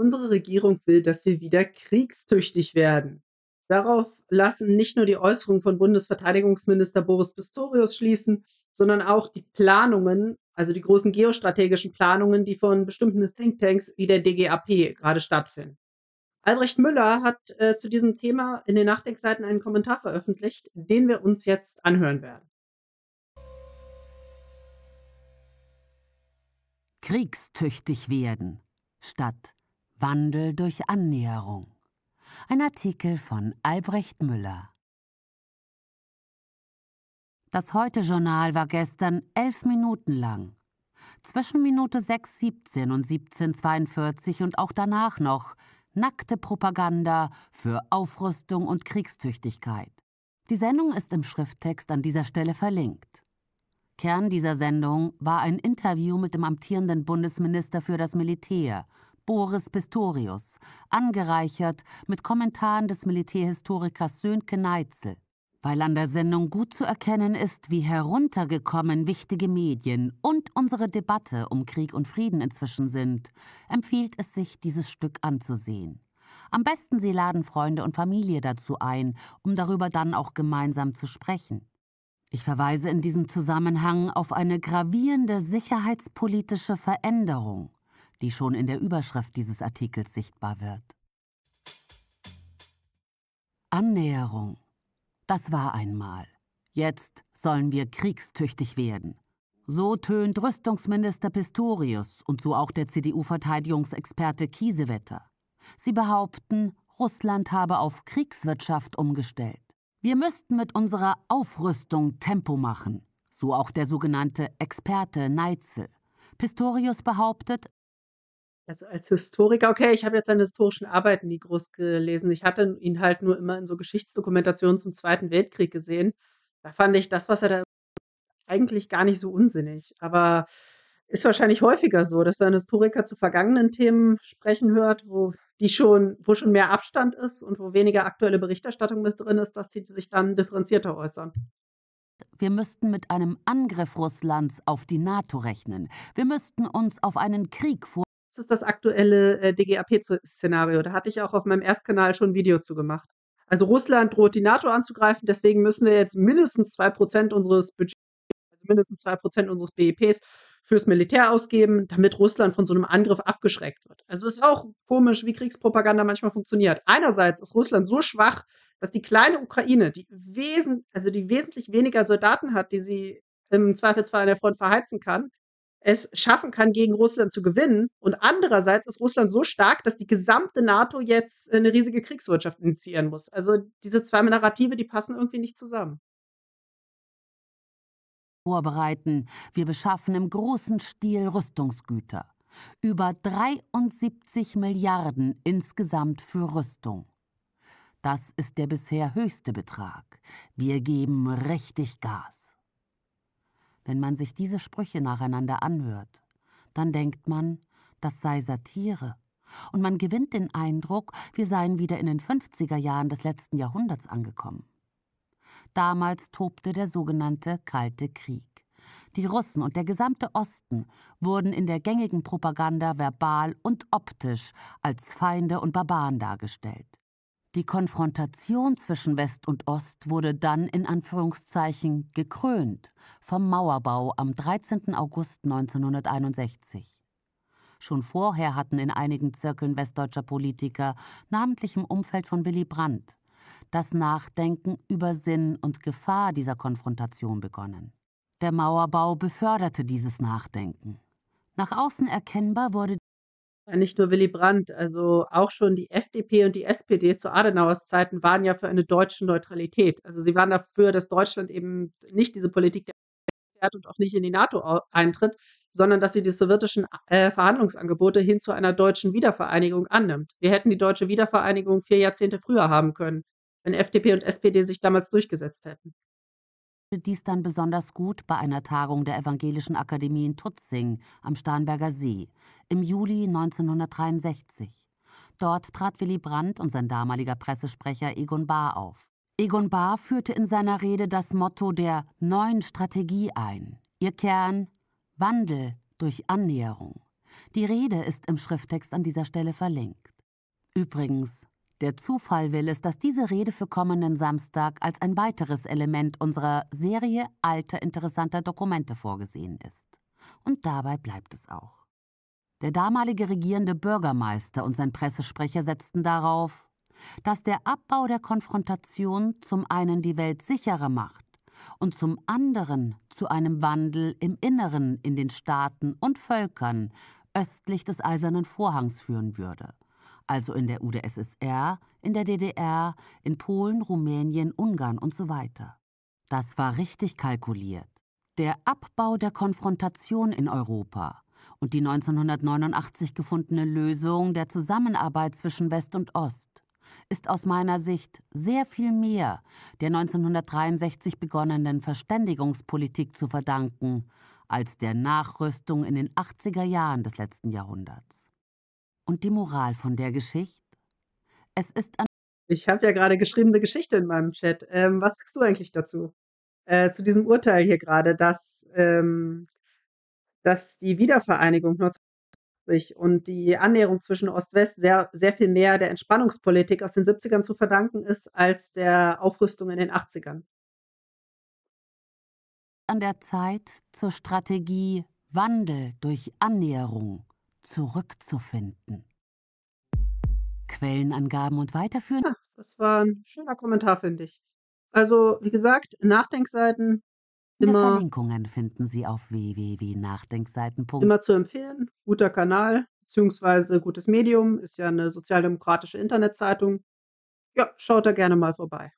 Unsere Regierung will, dass wir wieder kriegstüchtig werden. Darauf lassen nicht nur die Äußerungen von Bundesverteidigungsminister Boris Pistorius schließen, sondern auch die Planungen, also die großen geostrategischen Planungen, die von bestimmten Thinktanks wie der DGAP gerade stattfinden. Albrecht Müller hat äh, zu diesem Thema in den Nachdenkseiten einen Kommentar veröffentlicht, den wir uns jetzt anhören werden. Kriegstüchtig werden statt Wandel durch Annäherung. Ein Artikel von Albrecht Müller. Das Heute-Journal war gestern elf Minuten lang. Zwischen Minute 6.17 und 17.42 und auch danach noch nackte Propaganda für Aufrüstung und Kriegstüchtigkeit. Die Sendung ist im Schrifttext an dieser Stelle verlinkt. Kern dieser Sendung war ein Interview mit dem amtierenden Bundesminister für das Militär, Boris Pistorius, angereichert mit Kommentaren des Militärhistorikers Sönke Neitzel. Weil an der Sendung gut zu erkennen ist, wie heruntergekommen wichtige Medien und unsere Debatte um Krieg und Frieden inzwischen sind, empfiehlt es sich, dieses Stück anzusehen. Am besten Sie laden Freunde und Familie dazu ein, um darüber dann auch gemeinsam zu sprechen. Ich verweise in diesem Zusammenhang auf eine gravierende sicherheitspolitische Veränderung die schon in der Überschrift dieses Artikels sichtbar wird. Annäherung. Das war einmal. Jetzt sollen wir kriegstüchtig werden. So tönt Rüstungsminister Pistorius und so auch der CDU-Verteidigungsexperte Kiesewetter. Sie behaupten, Russland habe auf Kriegswirtschaft umgestellt. Wir müssten mit unserer Aufrüstung Tempo machen, so auch der sogenannte Experte Neitzel. Pistorius behauptet, also als Historiker, okay, ich habe jetzt seine historischen Arbeiten nie groß gelesen. Ich hatte ihn halt nur immer in so Geschichtsdokumentationen zum Zweiten Weltkrieg gesehen. Da fand ich das, was er da eigentlich gar nicht so unsinnig. Aber ist wahrscheinlich häufiger so, dass ein Historiker zu vergangenen Themen sprechen hört, wo die schon, wo schon mehr Abstand ist und wo weniger aktuelle Berichterstattung mit drin ist, dass die sich dann differenzierter äußern. Wir müssten mit einem Angriff Russlands auf die NATO rechnen. Wir müssten uns auf einen Krieg vor das ist das aktuelle äh, DGAP-Szenario. Da hatte ich auch auf meinem Erstkanal schon ein Video zu gemacht. Also Russland droht die NATO anzugreifen, deswegen müssen wir jetzt mindestens 2% unseres Budgets, also mindestens 2% unseres BIPs fürs Militär ausgeben, damit Russland von so einem Angriff abgeschreckt wird. Also ist auch komisch, wie Kriegspropaganda manchmal funktioniert. Einerseits ist Russland so schwach, dass die kleine Ukraine, die, wesen, also die wesentlich weniger Soldaten hat, die sie im Zweifelsfall an der Front verheizen kann, es schaffen kann, gegen Russland zu gewinnen. Und andererseits ist Russland so stark, dass die gesamte NATO jetzt äh, eine riesige Kriegswirtschaft initiieren muss. Also diese zwei Narrative, die passen irgendwie nicht zusammen. Vorbereiten. Wir beschaffen im großen Stil Rüstungsgüter. Über 73 Milliarden insgesamt für Rüstung. Das ist der bisher höchste Betrag. Wir geben richtig Gas. Wenn man sich diese Sprüche nacheinander anhört, dann denkt man, das sei Satire. Und man gewinnt den Eindruck, wir seien wieder in den 50er Jahren des letzten Jahrhunderts angekommen. Damals tobte der sogenannte Kalte Krieg. Die Russen und der gesamte Osten wurden in der gängigen Propaganda verbal und optisch als Feinde und Barbaren dargestellt. Die Konfrontation zwischen West und Ost wurde dann in Anführungszeichen gekrönt vom Mauerbau am 13. August 1961. Schon vorher hatten in einigen Zirkeln westdeutscher Politiker, namentlich im Umfeld von Willy Brandt, das Nachdenken über Sinn und Gefahr dieser Konfrontation begonnen. Der Mauerbau beförderte dieses Nachdenken. Nach außen erkennbar wurde nicht nur Willy Brandt, also auch schon die FDP und die SPD zu Adenauers Zeiten waren ja für eine deutsche Neutralität. Also sie waren dafür, dass Deutschland eben nicht diese Politik der hat und auch nicht in die NATO eintritt, sondern dass sie die sowjetischen äh, Verhandlungsangebote hin zu einer deutschen Wiedervereinigung annimmt. Wir hätten die deutsche Wiedervereinigung vier Jahrzehnte früher haben können, wenn FDP und SPD sich damals durchgesetzt hätten dies dann besonders gut bei einer Tagung der Evangelischen Akademie in Tutzing am Starnberger See im Juli 1963. Dort trat Willy Brandt und sein damaliger Pressesprecher Egon Bahr auf. Egon Bahr führte in seiner Rede das Motto der neuen Strategie ein. Ihr Kern Wandel durch Annäherung. Die Rede ist im Schrifttext an dieser Stelle verlinkt. Übrigens, der Zufall will es, dass diese Rede für kommenden Samstag als ein weiteres Element unserer Serie alter interessanter Dokumente vorgesehen ist. Und dabei bleibt es auch. Der damalige regierende Bürgermeister und sein Pressesprecher setzten darauf, dass der Abbau der Konfrontation zum einen die Welt sicherer macht und zum anderen zu einem Wandel im Inneren in den Staaten und Völkern östlich des Eisernen Vorhangs führen würde also in der UdSSR, in der DDR, in Polen, Rumänien, Ungarn und so weiter. Das war richtig kalkuliert. Der Abbau der Konfrontation in Europa und die 1989 gefundene Lösung der Zusammenarbeit zwischen West und Ost ist aus meiner Sicht sehr viel mehr der 1963 begonnenen Verständigungspolitik zu verdanken als der Nachrüstung in den 80er Jahren des letzten Jahrhunderts. Und die Moral von der Geschichte? Es ist an. Ich habe ja gerade geschriebene Geschichte in meinem Chat. Ähm, was sagst du eigentlich dazu? Äh, zu diesem Urteil hier gerade, dass, ähm, dass die Wiedervereinigung 1980 und die Annäherung zwischen Ost-West sehr, sehr viel mehr der Entspannungspolitik aus den 70ern zu verdanken ist, als der Aufrüstung in den 80ern. An der Zeit zur Strategie Wandel durch Annäherung zurückzufinden. Quellenangaben und weiterführen. Ja, das war ein schöner Kommentar, finde ich. Also, wie gesagt, Nachdenkseiten immer. Verlinkungen finden Sie auf www.nachdenkseiten. Immer zu empfehlen. Guter Kanal, beziehungsweise gutes Medium, ist ja eine sozialdemokratische Internetzeitung. Ja, schaut da gerne mal vorbei.